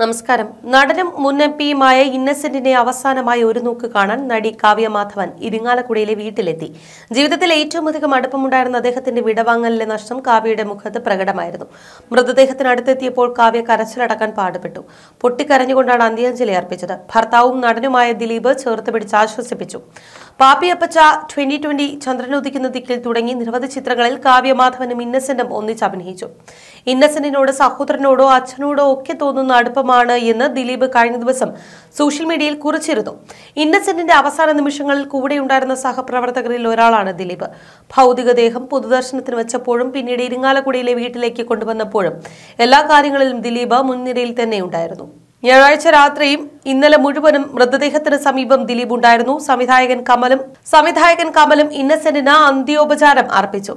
നമസ്കാരം നടനും മുൻ എം പിയുമായ ഇന്നസെന്റിനെ അവസാനമായി ഒരു നോക്ക് കാണാൻ നടി കാവ്യ മാധവൻ ഇരിങ്ങാലക്കുടയിലെ വീട്ടിലെത്തി ജീവിതത്തിൽ ഏറ്റവും അധികം അടുപ്പമുണ്ടായിരുന്ന അദ്ദേഹത്തിന്റെ വിടവാങ്ങലിലെ നഷ്ടം കാവ്യയുടെ മുഖത്ത് പ്രകടമായിരുന്നു മൃതദേഹത്തിനടുത്തെത്തിയപ്പോൾ കാവ്യ കരച്ചിലടക്കാൻ പാടുപെട്ടു പൊട്ടിക്കരഞ്ഞുകൊണ്ടാണ് അന്ത്യാഞ്ജലി അർപ്പിച്ചത് ഭർത്താവും നടനുമായ ദിലീപ് ചേർത്ത് പിടിച്ച് ആശ്വസിപ്പിച്ചു പാപ്പിയപ്പച്ച ട്വന്റി ട്വന്റി ചന്ദ്രനുദിക്കുന്ന ദിക്കിൽ തുടങ്ങി നിരവധി ചിത്രങ്ങളിൽ കാവ്യ മാധവനും ഇന്നസെന്റും അഭിനയിച്ചു ഇന്നസെന്റിനോട് സഹോദരനോടോ അച്ഛനോടോ ഒക്കെ തോന്നുന്ന അടുപ്പം സംഭവമാണ് എന്ന് ദിലീപ് കഴിഞ്ഞ ദിവസം സോഷ്യൽ മീഡിയയിൽ കുറിച്ചിരുന്നു ഇന്നസെന്റിന്റെ അവസാന നിമിഷങ്ങളിൽ കൂടെ ഉണ്ടായിരുന്ന സഹപ്രവർത്തകരിൽ ഒരാളാണ് ദിലീപ് ഭൗതികദേഹം പൊതുദർശനത്തിന് വെച്ചപ്പോഴും പിന്നീട് ഇരിങ്ങാലക്കുടിയിലെ വീട്ടിലേക്ക് കൊണ്ടുവന്നപ്പോഴും എല്ലാ കാര്യങ്ങളിലും ദിലീപ് മുൻനിരയിൽ ഉണ്ടായിരുന്നു ഞായറാഴ്ച രാത്രിയും ഇന്നലെ മുഴുവനും മൃതദേഹത്തിന് സമീപം ദിലീപ് ഉണ്ടായിരുന്നു സംവിധായകൻ കമലും സംവിധായകൻ കമലും ഇന്നസെന്റിന് അന്ത്യോപചാരം അർപ്പിച്ചു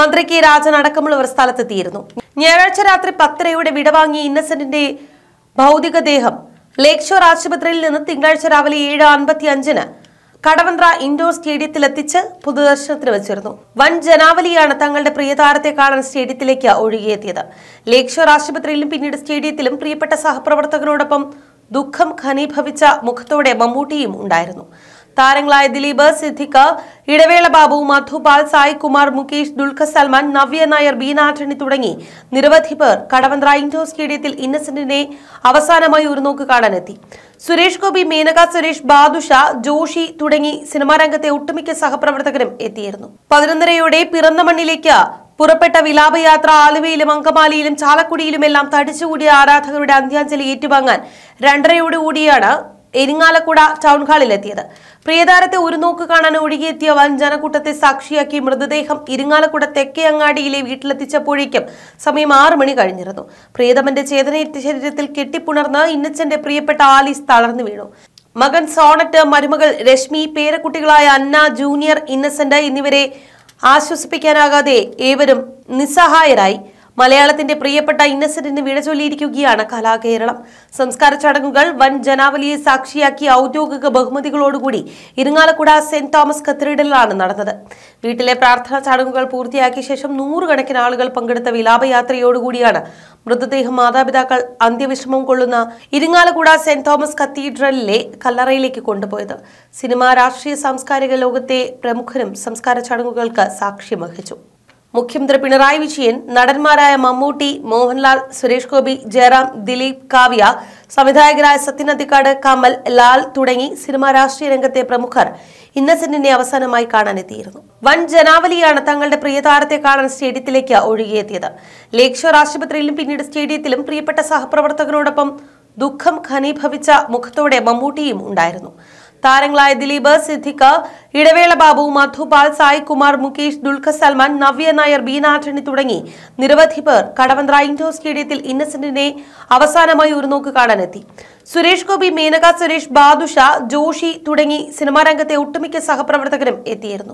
മന്ത്രി കെ രാജൻ അടക്കമുള്ളവർ സ്ഥലത്തെത്തിയിരുന്നു ഞായറാഴ്ച രാത്രി പത്തരയോടെ വിടവാങ്ങി ഇന്നസെന്റിന്റെ ഭൗതികദേഹം ലേക്ഷോർ ആശുപത്രിയിൽ നിന്ന് തിങ്കളാഴ്ച രാവിലെ ഏഴ് അൻപത്തി അഞ്ചിന് കടവന്ത്ര ഇൻഡോർ സ്റ്റേഡിയത്തിൽ എത്തിച്ച് പൊതുദർശനത്തിന് വെച്ചിരുന്നു വൻ ജനാവലിയാണ് തങ്ങളുടെ പ്രിയതാരത്തെ കാണാൻ സ്റ്റേഡിയത്തിലേക്ക് ഒഴുകിയെത്തിയത് ലേക്ഷോർ ആശുപത്രിയിലും പിന്നീട് സ്റ്റേഡിയത്തിലും പ്രിയപ്പെട്ട സഹപ്രവർത്തകരോടൊപ്പം ദുഃഖം ഖനീഭവിച്ച മുഖത്തോടെ മമ്മൂട്ടിയും ഉണ്ടായിരുന്നു താരങ്ങളായ ദിലീപ് സിദ്ദിഖ് ഇടവേള ബാബു മധുപാൽ സായികുമാർ മുകേഷ് ദുൽഖർ സൽമാൻ നവ്യ നായർ ബീന തുടങ്ങി നിരവധി പേർ കടവന്ത്ര ഇൻഡോർ സ്റ്റേഡിയത്തിൽ ഇന്നസെന്റിനെ അവസാനമായി ഒരു നോക്ക് കാണാനെത്തി സുരേഷ് ഗോപി മേനക സുരേഷ് ബാദുഷ ജോഷി തുടങ്ങി സിനിമാ രംഗത്തെ ഒട്ടുമിക്ക സഹപ്രവർത്തകരും എത്തിയിരുന്നു പതിനൊന്നരയോടെ പിറന്ന മണ്ണിലേക്ക് പുറപ്പെട്ട വിലാപയാത്ര ആലുവയിലും അങ്കമാലിയിലും ചാലക്കുടിയിലുമെല്ലാം തടിച്ചുകൂടിയ ആരാധകരുടെ അന്ത്യാഞ്ജലി ഏറ്റുവാങ്ങാൻ രണ്ടരയോടുകൂടിയാണ് എരിങ്ങാലക്കുട ടൗൺ എത്തിയത് പ്രിയതാരത്തെ ഒരു നോക്ക് കാണാൻ ഒഴുകിയെത്തിയ വൻ ജനക്കൂട്ടത്തെ സാക്ഷിയാക്കി മൃതദേഹം ഇരിങ്ങാലക്കുട തെക്കേ അങ്ങാടിയിലെ വീട്ടിലെത്തിച്ചപ്പോഴേക്കും സമയം ആറു മണി കഴിഞ്ഞിരുന്നു പ്രിയതമന്റെ ചേതനയെത്തി ശരീരത്തിൽ കെട്ടിപ്പുണർന്ന് ഇന്നച്ചന്റെ പ്രിയപ്പെട്ട ആലീസ് തളർന്നു വീണു മകൻ സോണറ്റ് മരുമകൾ രശ്മി പേരക്കുട്ടികളായ അന്ന ജൂനിയർ ഇന്നസെന്റ് എന്നിവരെ ആശ്വസിപ്പിക്കാനാകാതെ ഏവരും നിസ്സഹായരായി മലയാളത്തിന്റെ പ്രിയപ്പെട്ട ഇന്നസെന്റിന് വിടചൊല്ലിയിരിക്കുകയാണ് കലാകേരളം സംസ്കാര ചടങ്ങുകൾ വൻ ജനാവലിയെ സാക്ഷിയാക്കിയ ഔദ്യോഗിക ബഹുമതികളോടുകൂടി ഇരിങ്ങാലക്കുട സെന്റ് തോമസ് കത്തീഡ്രലിലാണ് നടന്നത് വീട്ടിലെ പ്രാർത്ഥനാ ചടങ്ങുകൾ പൂർത്തിയാക്കിയ ശേഷം നൂറുകണക്കിന് ആളുകൾ പങ്കെടുത്ത വിലാപയാത്രയോടുകൂടിയാണ് മൃതദേഹം മാതാപിതാക്കൾ അന്ത്യവിഷമം കൊള്ളുന്ന ഇരിങ്ങാലക്കുട സെന്റ് തോമസ് കത്തീഡ്രലിലെ കല്ലറയിലേക്ക് കൊണ്ടുപോയത് സിനിമ രാഷ്ട്രീയ സാംസ്കാരിക ലോകത്തെ പ്രമുഖരും സംസ്കാര ചടങ്ങുകൾക്ക് സാക്ഷ്യം വഹിച്ചു മുഖ്യമന്ത്രി പിണറായി വിജയൻ നടന്മാരായ മമ്മൂട്ടി മോഹൻലാൽ സുരേഷ് ഗോപി ജയറാം ദിലീപ് കാവ്യ സംവിധായകരായ സത്യൻ കമൽ ലാൽ തുടങ്ങി സിനിമാ രാഷ്ട്രീയ രംഗത്തെ പ്രമുഖർ ഇന്നസെന്റിനെ അവസാനമായി കാണാനെത്തിയിരുന്നു വൻ ജനാവലിയാണ് തങ്ങളുടെ പ്രിയ താരത്തെ കാണാൻ സ്റ്റേഡിയത്തിലേക്ക് ഒഴുകിയെത്തിയത് ലേക്ഷോർ ആശുപത്രിയിലും പിന്നീട് സ്റ്റേഡിയത്തിലും പ്രിയപ്പെട്ട സഹപ്രവർത്തകരോടൊപ്പം ദുഃഖം ഖനീഭവിച്ച മുഖത്തോടെ മമ്മൂട്ടിയും ഉണ്ടായിരുന്നു താരങ്ങളായ ദിലീപ് സിദ്ദിഖ് ഇടവേള ബാബു മധുപാൽ സായ് കുമാർ മുകേഷ് ദുൽഖർ സൽമാൻ നവ്യ നായർ ബീനാഥണി തുടങ്ങി നിരവധി പേർ കടവന്ത്ര ഇൻഡോർ സ്റ്റേഡിയത്തിൽ ഇന്നസെന്റിനെ അവസാനമായി ഒരു നോക്ക് കാണാനെത്തി സുരേഷ് ഗോപി മേനക സുരേഷ് ബാദുഷ ജോഷി തുടങ്ങി സിനിമാ രംഗത്തെ ഒട്ടുമിക്ക സഹപ്രവർത്തകരും എത്തിയിരുന്നു